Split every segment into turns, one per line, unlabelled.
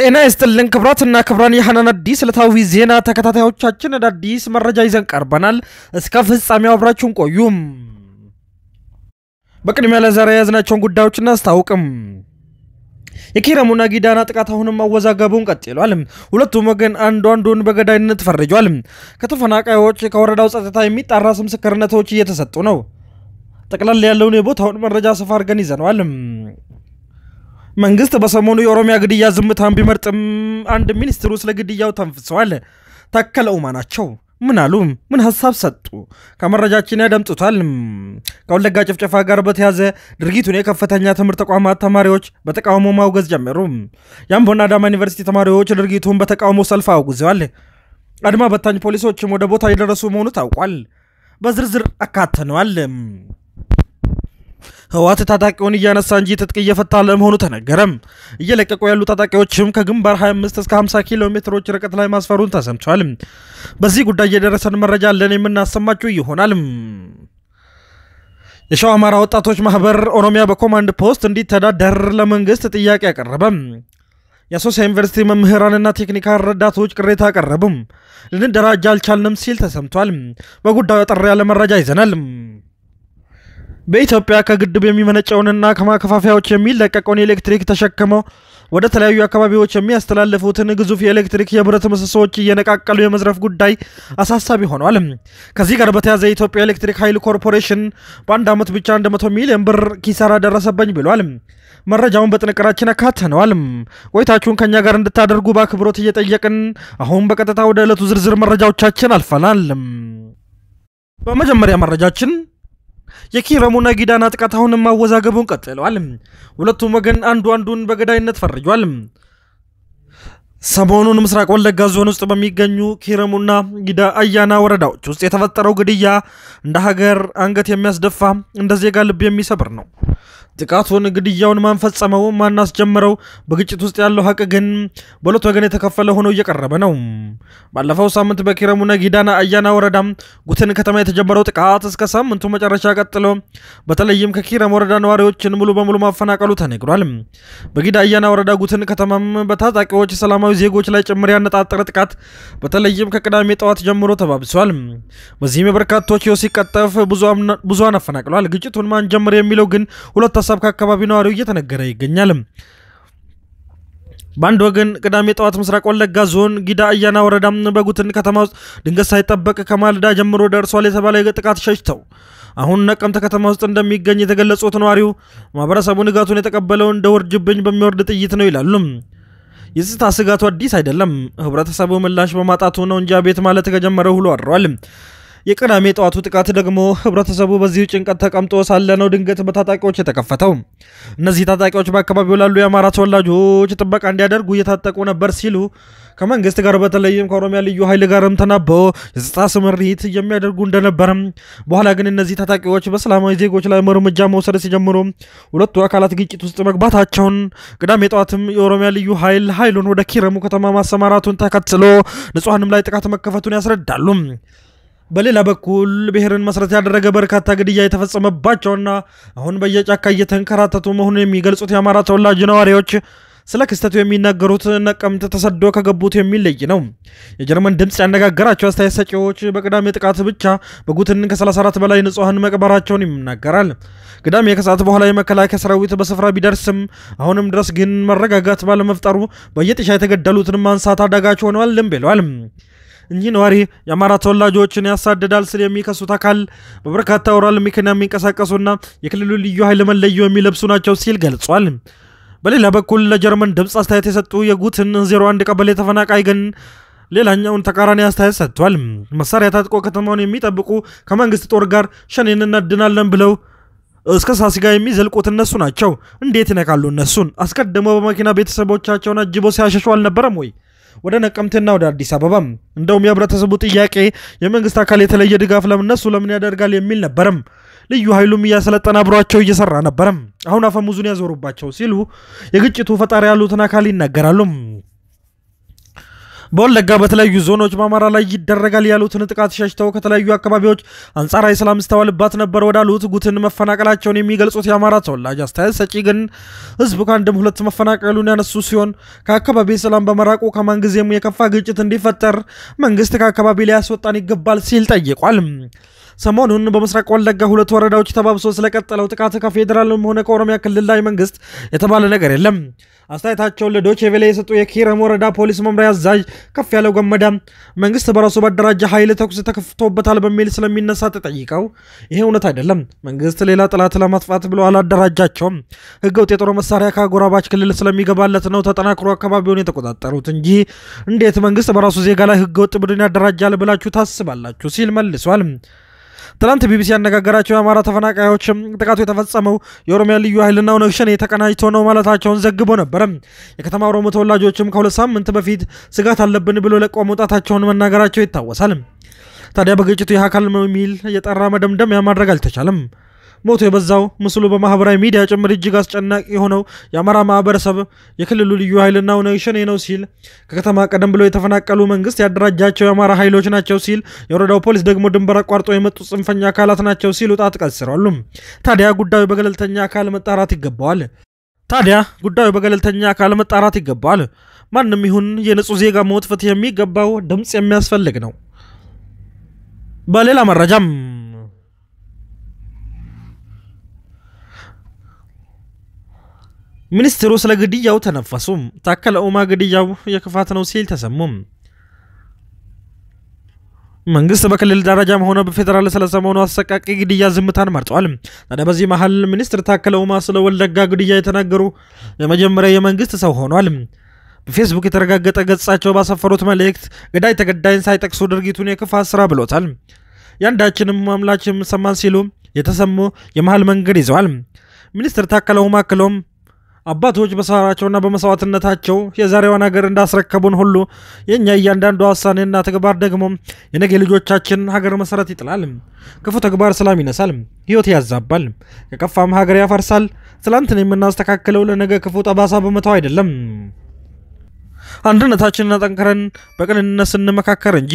ጤና ይስጥልን ክብራትና ክብራን የሐናን አዲስ ዕለታዊ ዜና ተከታታዮቻችን አዳዲስ መረጃ ይዘን ቀርበናል። እስከ ፍጻሜው አብራችሁን ቆዩም። በቅድሚያ ለዛሬ የያዝናቸውን ጉዳዮች እናስታውቅም። የኪረሙና ጊዳና ጥቃት አሁንም አወዛጋቡን ቀጥሏል። ሁለቱም ወገን አንዱ አንዱን በገዳይነት ፈርጇል። ከተፈናቃዮች ከወረዳው ጸጥታ የሚጣራ ምስክርነቶች እየተሰጡ ነው። ጠቅላላ ያለውን የቦታውን መረጃ ሰፋ አድርገን ይዘነዋል። መንግስት በሰሞኑ የኦሮሚያ ግድያ ዝምታን ቢመርጥም አንድ ሚኒስትሩ ስለ ግድያው ተንፍሰዋል። ታከለ ኡማ ናቸው። ምን አሉ? ምን ሀሳብ ሰጡ? ከመረጃችን ያደምጡታል። ከወለጋ ጭፍጨፋ ጋር በተያዘ ድርጊቱን የከፍተኛ ትምህርት ተቋማት ተማሪዎች በተቃውሞ ማውገዝ ጀመሩ። የአምቦና አዳማ ዩኒቨርሲቲ ተማሪዎች ድርጊቱን በተቃውሞ ሰልፍ አውግዘዋል። አድማ በታኝ ፖሊሶችም ወደ ቦታ የደረሱ መሆኑ ታውቋል። በዝርዝር አካተነዋል። ህወሓት ታጣቂውን እያነሳ እንጂ ትጥቅ እየፈታ ለመሆኑ ተነገረም። እየለቀቁ ያሉ ታጣቂዎችም ከግንባር 25 እስከ 50 ኪሎ ሜትሮች ርቀት ላይ ማስፈሩን ተሰምቷል። በዚህ ጉዳይ የደረሰን መረጃ አለን የምናሰማችሁ ይሆናል። የሸው አማራ ወጣቶች ማህበር ኦሮሚያ በኮማንድ ፖስት እንዲተዳደር ለመንግስት ጥያቄ አቀረበ። የአሶሳ ዩኒቨርሲቲ መምህራንና ቴክኒካል ረዳቶች ቅሬታ አቀረቡም። ልንደራጅ አልቻልንም ሲል ተሰምቷል። በጉዳዩ አጠር ያለ መረጃ ይዘናል። በኢትዮጵያ ከግድብ የሚመነጨውንና ከማከፋፈያዎች የሚለቀቀውን ኤሌክትሪክ ተሸክመው ወደ ተለያዩ አካባቢዎች የሚያስተላልፉትን ግዙፍ የኤሌክትሪክ የብረት ምሰሶዎች እየነቃቀሉ የመዝረፍ ጉዳይ አሳሳቢ ሆኗል። ከዚህ ጋር በተያዘ የኢትዮጵያ ኤሌክትሪክ ኃይል ኮርፖሬሽን በአንድ ዓመት ብቻ 100 ሚሊዮን ብር ኪሳራ ደረሰበኝ ብሏል። መረጃውን በጥንቅራችን አካተነዋል። ቆይታችሁን ከእኛ ጋር እንድታደርጉ በአክብሮት እየጠየቅን አሁን በቀጥታ ወደ ዕለቱ ዝርዝር መረጃዎቻችን አልፈናል። በመጀመሪያ መረጃችን የኪረሙና ጊዳና ጥቃት አሁንም ማወዛገቡን ቀጥለዋል። ሁለቱም ወገን አንዱ አንዱን በገዳይነት ፈርጇል። ሰሞኑን ምስራቅ ወለጋ ዞን ውስጥ በሚገኙ ኪረሙና ጊዳ አያና ወረዳዎች ውስጥ የተፈጠረው ግድያ እንደ ሀገር አንገት የሚያስደፋ እንደ ዜጋ ልብ የሚሰብር ነው። ጥቃቱን ግድያውን ማንፈጸመው ማናስ ማን በግጭት ውስጥ ያለው ሀቅ ግን በሁለት ወገን የተከፈለ ሆኖ እየቀረበ ነው። ባለፈው ሳምንት በኪረሙነ ጊዳና አያና ወረዳ ጉትን ከተማ የተጀመረው ጥቃት እስከ ሳምንቱ መጨረሻ ቀጥሎ በተለይም ከኪረም ወረዳ ነዋሪዎችን ሙሉ በሙሉ ማፈናቀሉ ተነግሯል። በጊዳ አያና ወረዳ ጉትን ከተማም በታጣቂዎች ሰላማዊ ዜጎች ላይ ጭምር ያነጣጠረ ጥቃት በተለይም ከቅዳሜ ጠዋት ጀምሮ ተባብሷል። በዚህም የበርካቶች ሲቀጠፍ ብዙን አፈናቅሏል። ግጭቱን ማን ጀምር የሚለው ግን ሁለት ሀሳብ ከአካባቢው ነዋሪው እየተነገረ ይገኛል። በአንድ ወገን ቅዳሜ ጠዋት ምስራቅ ወለጋ ዞን ጊዳ አያና ወረዳ በጉትን ከተማ ውስጥ ድንገት ሳይጠበቅ ከማልዳ ጀምሮ ደርሷል የተባለ ጥቃት ሸሽተው አሁን ነቀምተ ከተማ ውስጥ እንደሚገኝ የተገለጹት ነዋሪው ማህበረሰቡ ንጋቱን የተቀበለው እንደ ውርጅብኝ በሚወርድ ጥይት ነው ይላሉ። የፀጥታ ስጋቱ አዲስ አይደለም፣ ህብረተሰቡ ምላሽ በማጣቱ ነው እንጂ አቤት ማለት ከጀመረው ውሎ አድሯል። የቅዳሜ ጠዋቱ ጥቃት ደግሞ ህብረተሰቡ በዚሁ ጭንቀት ተቀምጦ ሳለ ነው ድንገት በታጣቂዎች የተከፈተው። እነዚህ ታጣቂዎች በአካባቢው ላሉ የአማራ ተወላጆች ጥበቃ እንዲያደርጉ እየታጠቁ ነበር ሲሉ ከመንግስት ጋር በተለይም ከኦሮሚያ ልዩ ኃይል ጋርም ተናበው የጸጥታ ስምሪት የሚያደርጉ እንደነበርም፣ በኋላ ግን እነዚህ ታጣቂዎች በሰላማዊ ዜጎች ላይ እርምጃ መውሰድ ሲጀምሩ ሁለቱ አካላት ግጭት ውስጥ መግባታቸውን ቅዳሜ ጠዋትም የኦሮሚያ ልዩ ኃይል ኃይሉን ወደ ኪረሙ ከተማ ማሰማራቱን ተከትሎ ንጹሐንም ላይ ጥቃት መከፈቱን ያስረዳሉ። በሌላ በኩል ብሔርን መሰረት ያደረገ በርካታ ግድያ የተፈጸመባቸውና አሁን በየጫካ እየተንከራተቱ መሆኑን የሚገልጹት የአማራ ተወላጅ ነዋሪዎች ስለ ክስተቱ የሚናገሩት ነቀምት ተሰዶ ከገቡት የሚለይ ነው። የጀርመን ድምፅ ያነጋገራቸው አስተያየት ሰጪዎች በቅዳሜ ጥቃት ብቻ በጉትን ከ34 በላይ ንጹሐን መቅበራቸውን ይናገራል። ቅዳሜ ከሰዓት በኋላ የመከላከያ ሰራዊት በስፍራ ቢደርስም አሁንም ድረስ ግን መረጋጋት ባለመፍጠሩ በየጥሻ የተገደሉትን ማንሳት አዳጋች ሆነዋልም ብለዋል። እኚህ ነዋሪ የአማራ ተወላጆችን ያሳድዳል ስል የሚከሱት አካል በበርካታ ወራል ምክንያት የሚንቀሳቀሱና የክልሉ ልዩ ኃይል መለዮ የሚለብሱ ናቸው ሲል ገልጿል። በሌላ በኩል ለጀርመን ድምፅ አስተያየት የሰጡ የጉትን 01 ቀበሌ ተፈናቃይ ግን ሌላኛውን ተቃራኒ አስተያየት ሰጥቷል። መሳሪያ ታጥቆ ከተማውን የሚጠብቁ ከመንግስት ጦር ጋር ሸኔን እናድናለን ብለው እስከ ሳሲጋ የሚዘልቁት እነሱ ናቸው። እንዴት ይነካሉ? እነሱን አስቀድመው በመኪና ቤተሰቦቻቸውን አጅቦ ሲያሸሹ አልነበረም ወይ? ወደ ነቀምትና ወደ አዲስ አበባም። እንደውም የህብረተሰቡ ጥያቄ የመንግስት አካል የተለየ ድጋፍ ለምነሱ ለምን ያደርጋል የሚል ነበረም። ልዩ ኃይሉም እያሰለጠነ አብሯቸው እየሰራ ነበረም። አሁን አፈሙዙን ያዞሩባቸው ሲሉ የግጭቱ ፈጣሪ ያሉትን አካል ይናገራሉ። በወለጋ በተለያዩ ዞኖች በአማራ ላይ ይደረጋል ያሉትን ጥቃት ሸሽተው ከተለያዩ አካባቢዎች አንጻራዊ ሰላም ስተዋልባት ነበር ወዳሉት ጉትን መፈናቀላቸውን የሚገልጹት የአማራ ተወላጅ አስተያየት ሰጪ ግን ህዝቡ ከአንድም ሁለት መፈናቀሉን ያነሱ ሲሆን ከአካባቢ ሰላም በመራቁ ከማንጊዜም የከፋ ግጭት እንዲፈጠር መንግስት ከአካባቢ ላይ ያስወጣን ይገባል ሲል ጠይቋል። ሰሞኑን በምስራቅ ወለጋ ሁለት ወረዳዎች ተባብሶ ስለቀጠለው ጥቃት ከፌዴራልም ሆነ ከኦሮሚያ ክልል ላይ መንግስት የተባለ ነገር የለም። አስተያየታቸውን ለዶቼ ቬለ የሰጡ የኪረም ወረዳ ፖሊስ መምሪያ አዛዥ ከፍ ያለው ገመዳ መንግስት በራሱ ባደራጀ ኃይል ተኩስ ተከፍቶበታል በሚል ስለሚነሳ ተጠይቀው ይሄ እውነት አይደለም፣ መንግስት ሌላ ጥላት ለማጥፋት ብሎ አላደራጃቸውም። ህገ ወጥ የጦር መሳሪያ ከአጎራባች ክልል ስለሚገባለት ነው ተጠናክሮ አካባቢውን የተቆጣጠሩት እንጂ እንዴት መንግስት በራሱ ዜጋ ላይ ህገወጥ ቡድን ያደራጃል ብላችሁ ታስባላችሁ ሲል መልሷል። ትላንት ቢቢሲ ያነጋገራቸው የአማራ ተፈናቃዮችም ጥቃቱ የተፈጸመው የኦሮሚያ ልዩ ኃይልና ኦነግ ሸኔ ተቀናጅቶ ነው ማለታቸውን ዘግቦ ነበር። የከተማ ኦሮሞ ተወላጆችም ከሁለት ሳምንት በፊት ስጋት አለብን ብሎ ለቆ መውጣታቸውን መናገራቸው ይታወሳል። ታዲያ በግጭቱ የአካል የሚል የጠራ መደምደም ማድረግ አልተቻለም። ሞቱ የበዛው ምስሉ በማህበራዊ ሚዲያ ጭምር እጅግ አስጨናቂ የሆነው የአማራ ማህበረሰብ የክልሉ ልዩ ኃይልና ኦነግ ሸኔ ነው ሲል፣ ከከተማ ቀደም ብሎ የተፈናቀሉ መንግስት ያደራጃቸው የአማራ ኃይሎች ናቸው ሲል፣ የወረዳው ፖሊስ ደግሞ ድንበር አቋርጦ የመጡ ጽንፈኛ አካላት ናቸው ሲሉ ጣት ቀስረዋል። ታዲያ ጉዳዩ በገለልተኛ አካል መጣራት ይገባዋል። ታዲያ ጉዳዩ በገለልተኛ አካል መጣራት ይገባዋል። ማንም ይሁን የንጹህ ዜጋ ሞት ፍትህ የሚገባው ድምፅ የሚያስፈልግ ነው። በሌላ መረጃም ሚኒስትሩ ስለ ግድያው ተነፈሱ። ታከለ ኡማ ግድያው የክፋት ነው ሲል ተሰሙ። መንግስት በክልል ደረጃም ሆነ በፌዴራል ስለሰሞኑ አሰቃቂ ግድያ ዝምታን መርጧል። ታዲያ በዚህ መሀል ሚኒስትር ታከለ ኡማ ስለ ወለጋ ግድያ የተናገሩ የመጀመሪያ የመንግስት ሰው ሆኗል። በፌስቡክ የተረጋገጠ ገጻቸው ባሰፈሩት መልእክት ገዳይ ተገዳይን ሳይጠቅሱ ድርጊቱን የክፋት ስራ ብሎታል። ያንዳችንም አምላች ሰማን ሲሉ የተሰሙ የመሀል መንገድ ይዘዋል። ሚኒስትር ታከለ ኡማ አባቶች በሰራቸውና በመስዋዕትነታቸው የዛሬዋን ሀገር እንዳስረከቡን ሁሉ የእኛ እያንዳንዱ ውሳኔና ተግባር ደግሞ የነገ ልጆቻችን ሀገር መሰረት ይጥላል። ክፉ ተግባር ሰላም ይነሳል፣ ህይወት ያዛባል፣ ከቀፋም ሀገር ያፈርሳል። ትላንትን የምናስተካክለው ለነገ ክፉ ጠባሳ በመተው አይደለም። አንድነታችንን አጠንክረን በቅንነት ስንመካከር እንጂ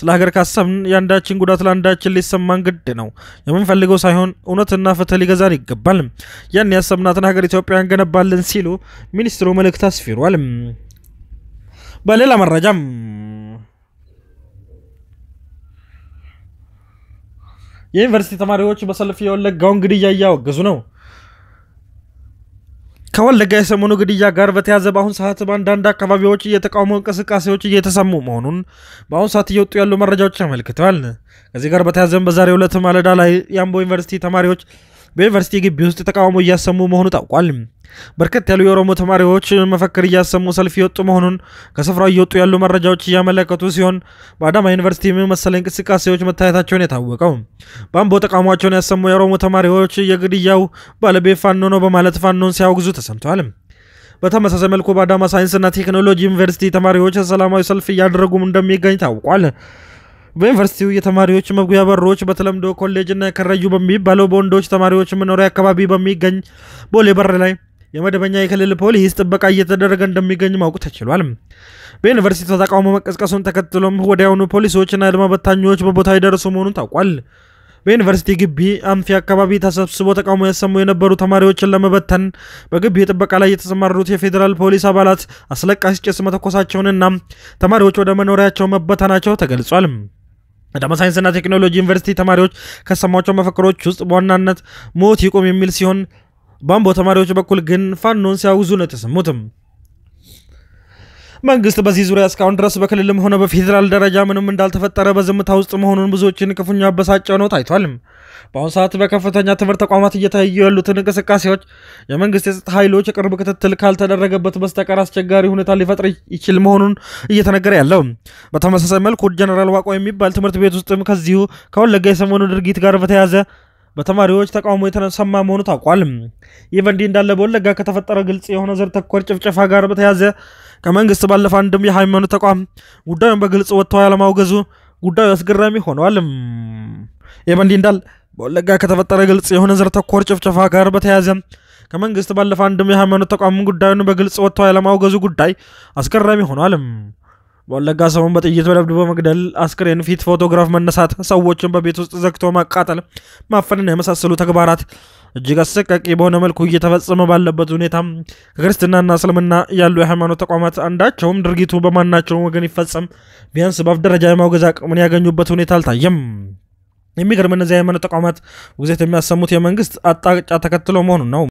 ስለ ሀገር ካሰብን የአንዳችን ጉዳት ለአንዳችን ሊሰማን ግድ ነው። የምንፈልገው ሳይሆን እውነትና ፍትህ ሊገዛን ይገባል። ያን ያሰብናትን ሀገር ኢትዮጵያ እንገነባለን ሲሉ ሚኒስትሩ መልእክት አስፊሯል። በሌላ መረጃም የዩኒቨርሲቲ ተማሪዎች በሰልፍ የወለጋውን ግድያ እያወገዙ ነው። ከወለጋ የሰሞኑ ግድያ ጋር በተያዘ በአሁን ሰዓት በአንዳንድ አካባቢዎች የተቃውሞ እንቅስቃሴዎች እየተሰሙ መሆኑን በአሁን ሰዓት እየወጡ ያሉ መረጃዎች ያመልክተዋል። ከዚህ ጋር በተያዘም በዛሬ ሁለት ማለዳ ላይ የአምቦ ዩኒቨርሲቲ ተማሪዎች በዩኒቨርሲቲ ግቢ ውስጥ ተቃውሞ እያሰሙ መሆኑ ታውቋል። በርከት ያሉ የኦሮሞ ተማሪዎች መፈክር እያሰሙ ሰልፍ የወጡ መሆኑን ከስፍራው እየወጡ ያሉ መረጃዎች እያመለከቱ ሲሆን በአዳማ ዩኒቨርሲቲ መሰለ እንቅስቃሴዎች መታየታቸውን የታወቀው በአምቦ ተቃውሟቸውን ያሰሙ የኦሮሞ ተማሪዎች የግድያው ባለቤት ፋኖ ነው በማለት ፋኖን ሲያወግዙ ተሰምተዋል። በተመሳሳይ መልኩ በአዳማ ሳይንስና ቴክኖሎጂ ዩኒቨርሲቲ ተማሪዎች ሰላማዊ ሰልፍ እያደረጉም እንደሚገኝ ታውቋል። በዩኒቨርሲቲው የተማሪዎች መግቢያ በሮች በተለምዶ ኮሌጅና ከረዩ በሚባለው በወንዶች ተማሪዎች መኖሪያ አካባቢ በሚገኝ ቦሌ በር ላይ የመደበኛ የክልል ፖሊስ ጥበቃ እየተደረገ እንደሚገኝ ማወቅ ተችሏል። በዩኒቨርሲቲ ተቃውሞ መቀስቀሱን ተከትሎም ወዲያውኑ ፖሊሶችና አድማ በታኞች በቦታው የደረሱ መሆኑን ታውቋል። በዩኒቨርሲቲ ግቢ አምፊ አካባቢ ተሰብስቦ ተቃውሞ ያሰሙ የነበሩ ተማሪዎችን ለመበተን በግቢ ጥበቃ ላይ የተሰማሩት የፌዴራል ፖሊስ አባላት አስለቃሽ ጭስ መተኮሳቸውንና ተማሪዎች ወደ መኖሪያቸው መበተናቸው ተገልጿል። አዳማ ሳይንስና ቴክኖሎጂ ዩኒቨርሲቲ ተማሪዎች ከሰማቸው መፈክሮች ውስጥ በዋናነት ሞት ይቁም የሚል ሲሆን በአምቦ ተማሪዎች በኩል ግን ፋኖን ሲያውዙ ነው የተሰሙትም። መንግስት በዚህ ዙሪያ እስካሁን ድረስ በክልልም ሆነ በፌዴራል ደረጃ ምንም እንዳልተፈጠረ በዝምታ ውስጥ መሆኑን ብዙዎችን ክፉኛ አበሳጭ ነው ታይቷል። በአሁኑ ሰዓት በከፍተኛ ትምህርት ተቋማት እየታዩ ያሉትን እንቅስቃሴዎች የመንግስት የጸጥታ ኃይሎች የቅርብ ክትትል ካልተደረገበት በስተቀር አስቸጋሪ ሁኔታ ሊፈጥር ይችል መሆኑን እየተነገረ ያለው። በተመሳሳይ መልኩ ጀነራል ዋቆ የሚባል ትምህርት ቤት ውስጥም ከዚሁ ከወለጋ የሰሞኑ ድርጊት ጋር በተያያዘ በተማሪዎች ተቃውሞ የተሰማ መሆኑ ታውቋል። ይህ በእንዲህ እንዳለ በወለጋ ከተፈጠረ ግልጽ የሆነ ዘር ተኮር ጭፍጨፋ ጋር በተያያዘ ከመንግስት ባለፈ አንድም የሃይማኖት ተቋም ጉዳዩን በግልጽ ወጥተው ያለማውገዙ ጉዳዩ አስገራሚ ሆነዋል። ይህ በእንዲህ እንዳለ በወለጋ ከተፈጠረ ግልጽ የሆነ ዘር ተኮር ጭፍጨፋ ጋር በተያያዘ ከመንግስት ባለፈ አንድም የሃይማኖት ተቋም ጉዳዩን በግልጽ ወጥተው ያለማውገዙ ጉዳይ አስገራሚ ሆነዋል። በወለጋ ሰውን በጥይት በደብድቦ መግደል፣ አስክሬን ፊት ፎቶግራፍ መነሳት፣ ሰዎችን በቤት ውስጥ ዘግቶ ማቃጠል፣ ማፈንና የመሳሰሉ ተግባራት እጅግ አሰቃቂ በሆነ መልኩ እየተፈጸመ ባለበት ሁኔታ ከክርስትናና እስልምና ያሉ የሃይማኖት ተቋማት አንዳቸውም ድርጊቱ በማናቸውም ወገን ይፈጸም ቢያንስ በአፍ ደረጃ የማውገዝ አቅምን ያገኙበት ሁኔታ አልታየም። የሚገርም እነዚህ የሃይማኖት ተቋማት ውግዘት የሚያሰሙት የመንግስት አቅጣጫ ተከትሎ መሆኑን ነው።